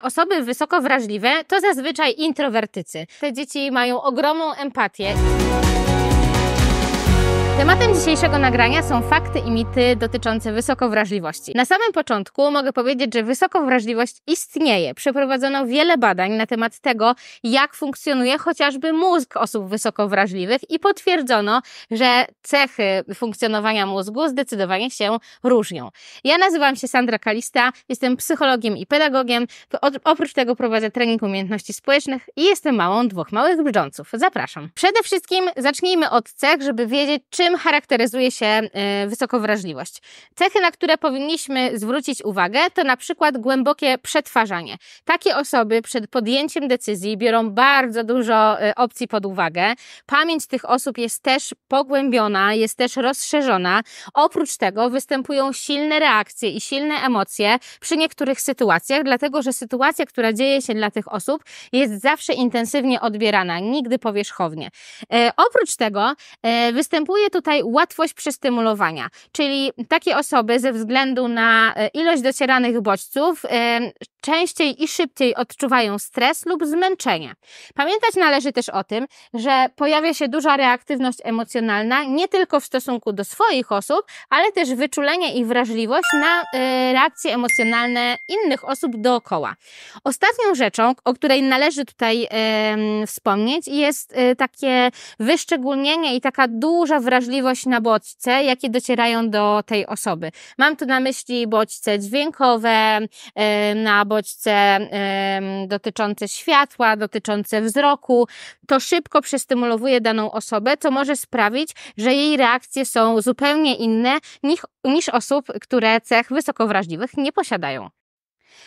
Osoby wysoko wrażliwe to zazwyczaj introwertycy. Te dzieci mają ogromną empatię. Tematem dzisiejszego nagrania są fakty i mity dotyczące wysokowrażliwości. Na samym początku mogę powiedzieć, że wysokowrażliwość istnieje. Przeprowadzono wiele badań na temat tego, jak funkcjonuje chociażby mózg osób wysokowrażliwych i potwierdzono, że cechy funkcjonowania mózgu zdecydowanie się różnią. Ja nazywam się Sandra Kalista, jestem psychologiem i pedagogiem. Oprócz tego prowadzę trening umiejętności społecznych i jestem małą dwóch małych brzdąców. Zapraszam. Przede wszystkim zacznijmy od cech, żeby wiedzieć, czym czym charakteryzuje się e, wysokowrażliwość. Cechy, na które powinniśmy zwrócić uwagę, to na przykład głębokie przetwarzanie. Takie osoby przed podjęciem decyzji biorą bardzo dużo e, opcji pod uwagę. Pamięć tych osób jest też pogłębiona, jest też rozszerzona. Oprócz tego występują silne reakcje i silne emocje przy niektórych sytuacjach, dlatego że sytuacja, która dzieje się dla tych osób, jest zawsze intensywnie odbierana, nigdy powierzchownie. E, oprócz tego e, występuje tu tutaj łatwość przestymulowania, czyli takie osoby ze względu na e, ilość docieranych bodźców e, częściej i szybciej odczuwają stres lub zmęczenie. Pamiętać należy też o tym, że pojawia się duża reaktywność emocjonalna nie tylko w stosunku do swoich osób, ale też wyczulenie i wrażliwość na e, reakcje emocjonalne innych osób dookoła. Ostatnią rzeczą, o której należy tutaj wspomnieć, jest takie wyszczególnienie i taka duża wrażliwość możliwość na bodźce, jakie docierają do tej osoby. Mam tu na myśli bodźce dźwiękowe, na bodźce dotyczące światła, dotyczące wzroku. To szybko przestymulowuje daną osobę, co może sprawić, że jej reakcje są zupełnie inne niż, osób, które cech wysoko wrażliwych nie posiadają.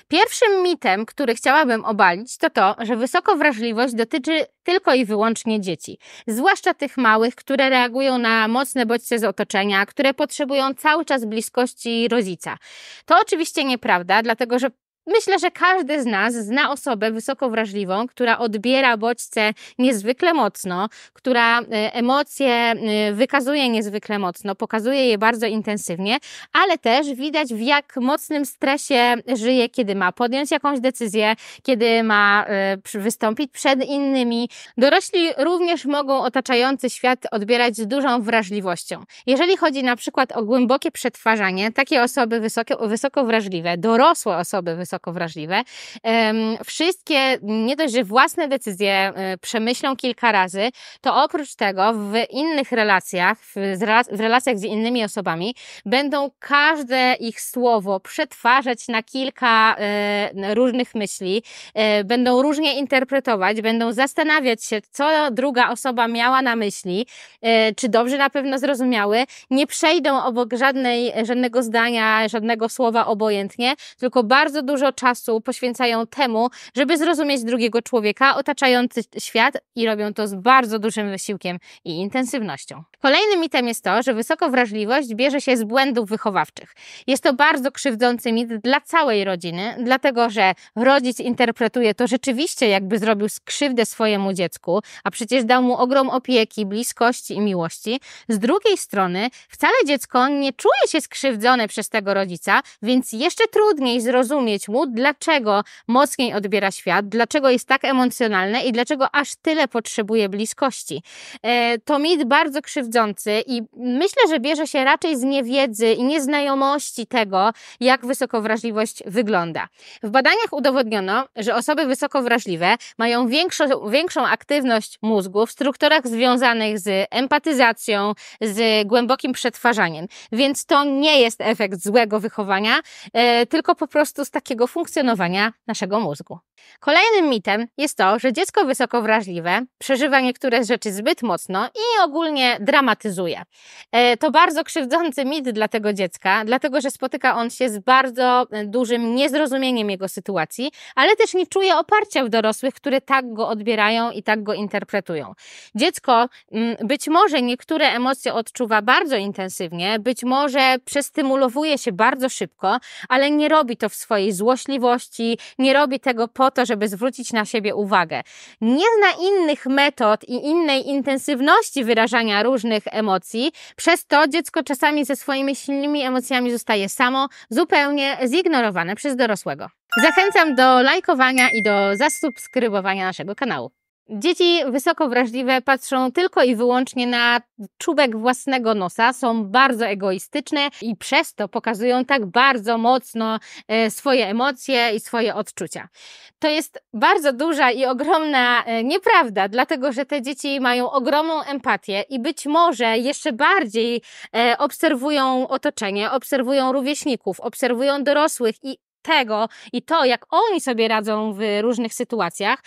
Pierwszym mitem, który chciałabym obalić, to to, że wysokowrażliwość dotyczy tylko i wyłącznie dzieci, zwłaszcza tych małych, które reagują na mocne bodźce z otoczenia, które potrzebują cały czas bliskości rodzica. To oczywiście nieprawda, dlatego że Myślę, że każdy z nas zna osobę wysoko wrażliwą, która odbiera bodźce niezwykle mocno, która y, emocje y, wykazuje niezwykle mocno, pokazuje je bardzo intensywnie, ale też widać w jak mocnym stresie żyje, kiedy ma podjąć jakąś decyzję, kiedy ma y, wystąpić przed innymi. Dorośli również mogą otaczający świat odbierać z dużą wrażliwością. Jeżeli chodzi na przykład o głębokie przetwarzanie, takie osoby wysoko, wysoko wrażliwe, dorosłe osoby wysoko wysoko wrażliwe. Wszystkie, nie dość, że własne decyzje e, przemyślą kilka razy, to oprócz tego w innych relacjach, w relacjach z innymi osobami, będą każde ich słowo przetwarzać na kilka e, różnych myśli, e, będą różnie interpretować, będą zastanawiać się, co druga osoba miała na myśli, czy dobrze na pewno zrozumiały, nie przejdą obok żadnej, żadnego zdania, żadnego słowa obojętnie, tylko bardzo dużo dużo czasu poświęcają temu, żeby zrozumieć drugiego człowieka, otaczający świat i robią to z bardzo dużym wysiłkiem i intensywnością. Kolejnym mitem jest to, że wysoko wrażliwość bierze się z błędów wychowawczych. Jest to bardzo krzywdzący mit dla całej rodziny, dlatego że rodzic interpretuje to rzeczywiście, jakby zrobił skrzywdę swojemu dziecku, a przecież dał mu ogrom opieki, bliskości i miłości. Z drugiej strony, wcale dziecko nie czuje się skrzywdzone przez tego rodzica, więc jeszcze trudniej zrozumieć mu, dlaczego mocniej odbiera świat, dlaczego jest tak emocjonalne i dlaczego aż tyle potrzebuje bliskości. E, to mit bardzo krzywdzący i myślę, że bierze się raczej z niewiedzy i nieznajomości tego, jak wysokowrażliwość wygląda. W badaniach udowodniono, że osoby wysokowrażliwe mają większą aktywność mózgu w strukturach związanych z empatyzacją, z głębokim przetwarzaniem. Więc to nie jest efekt złego wychowania, e, tylko po prostu z takiego funkcjonowania naszego mózgu. Kolejnym mitem jest to, że dziecko wysoko wrażliwe przeżywa niektóre rzeczy zbyt mocno i ogólnie dramatyzuje. E, to bardzo krzywdzący mit dla tego dziecka, dlatego że spotyka on się z bardzo e, dużym niezrozumieniem jego sytuacji, ale też nie czuje oparcia w dorosłych, które tak go odbierają i tak go interpretują. Dziecko mm, być może niektóre emocje odczuwa bardzo intensywnie, być może przestymulowuje się bardzo szybko, ale nie robi to w swojej złośliwości, nie robi tego po to, żeby zwrócić na siebie uwagę. Nie zna innych metod i innej intensywności wyrażania różnych emocji, przez to dziecko czasami ze swoimi silnymi emocjami zostaje samo, zupełnie zignorowane przez dorosłego. Zachęcam do lajkowania i do zasubskrybowania naszego kanału. Dzieci wysoko wrażliwe patrzą tylko i wyłącznie na czubek własnego nosa, są bardzo egoistyczne i przez to pokazują tak bardzo mocno e, swoje emocje i swoje odczucia. To jest bardzo duża i ogromna e, nieprawda, dlatego że te dzieci mają ogromną empatię i być może jeszcze bardziej e, obserwują otoczenie, obserwują rówieśników, obserwują dorosłych i tego i to, jak oni sobie radzą w różnych sytuacjach,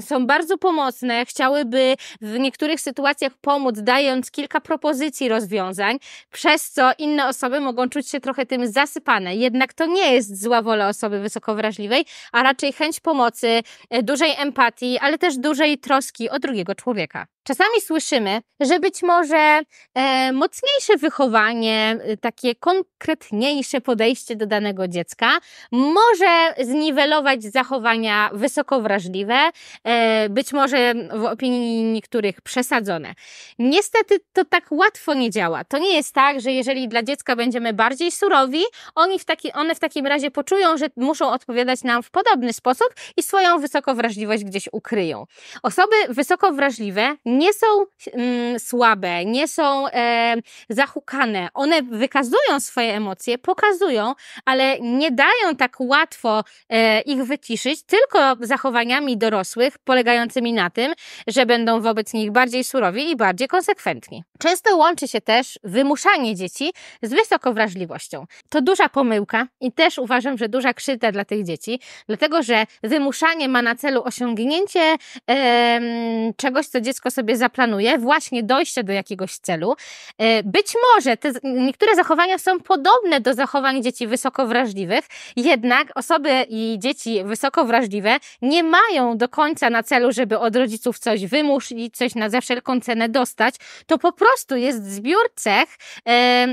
są bardzo pomocne, chciałyby w niektórych sytuacjach pomóc, dając kilka propozycji rozwiązań, przez co inne osoby mogą czuć się trochę tym zasypane. Jednak to nie jest zła wola osoby wysokowrażliwej, a raczej chęć pomocy, e, dużej empatii, ale też dużej troski o drugiego człowieka. Czasami słyszymy, że być może e, mocniejsze wychowanie, e, takie konkretniejsze podejście do danego dziecka może zniwelować zachowania wysokowrażliwe, e, być może w opinii niektórych przesadzone. Niestety to tak łatwo nie działa. To nie jest tak, że jeżeli dla dziecka będziemy bardziej surowi, oni w taki, one w takim razie poczują, że muszą odpowiadać nam w podobny sposób i swoją wysokowrażliwość gdzieś ukryją. Osoby wysokowrażliwe nie są mm, słabe, nie są e, zahukane. One wykazują swoje emocje, pokazują, ale nie dają dają tak łatwo e, ich wyciszyć tylko zachowaniami dorosłych, polegającymi na tym, że będą wobec nich bardziej surowi i bardziej konsekwentni. Często łączy się też wymuszanie dzieci z wysoką wrażliwością. To duża pomyłka i też uważam, że duża krzywda dla tych dzieci, dlatego że wymuszanie ma na celu osiągnięcie e, czegoś, co dziecko sobie zaplanuje, właśnie dojście do jakiegoś celu. E, być może te, niektóre zachowania są podobne do zachowań dzieci wysoko wrażliwych, jednak osoby i dzieci wysoko wrażliwe nie mają do końca na celu, żeby od rodziców coś wymusić, coś na za wszelką cenę dostać. To po prostu jest zbiór cech,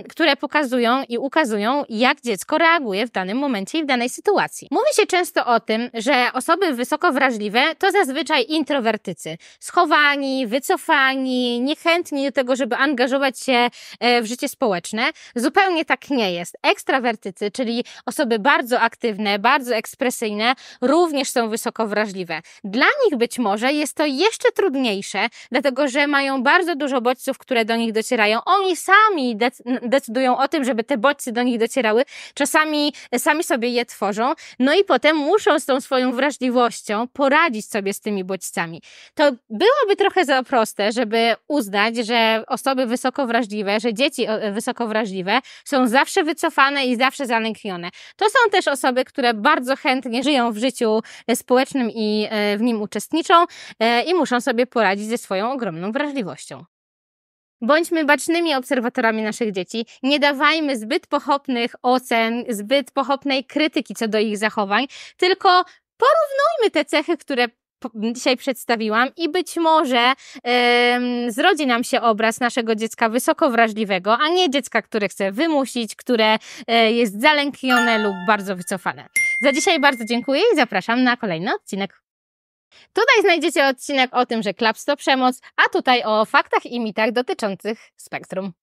które pokazują i ukazują, jak dziecko reaguje w danym momencie i w danej sytuacji. Mówi się często o tym, że osoby wysoko wrażliwe to zazwyczaj introwertycy. Schowani, wycofani, niechętni do tego, żeby angażować się e, w życie społeczne. Zupełnie tak nie jest. Ekstrawertycy, czyli osoby bardzo bardzo aktywne, bardzo ekspresyjne, również są wysoko wrażliwe. Dla nich być może jest to jeszcze trudniejsze, dlatego że mają bardzo dużo bodźców, które do nich docierają. Oni sami decydują o tym, żeby te bodźce do nich docierały. Czasami sami sobie je tworzą, no i potem muszą z tą swoją wrażliwością poradzić sobie z tymi bodźcami. To byłoby trochę za proste, żeby uznać, że osoby wysoko wrażliwe, że dzieci e, wysoko wrażliwe są zawsze wycofane i zawsze zanęknione. To są są też osoby, które bardzo chętnie żyją w życiu społecznym i e, w nim uczestniczą e, i muszą sobie poradzić ze swoją ogromną wrażliwością. Bądźmy bacznymi obserwatorami naszych dzieci, nie dawajmy zbyt pochopnych ocen, zbyt pochopnej krytyki co do ich zachowań, tylko porównujmy te cechy, które dzisiaj przedstawiłam i być może zrodzi nam się obraz naszego dziecka wysoko wrażliwego, a nie dziecka, które chce wymusić, które y, jest zalęknione lub bardzo wycofane. Za dzisiaj bardzo dziękuję i zapraszam na kolejny odcinek. Tutaj znajdziecie odcinek o tym, że klaps to przemoc, a tutaj o faktach i mitach dotyczących spektrum.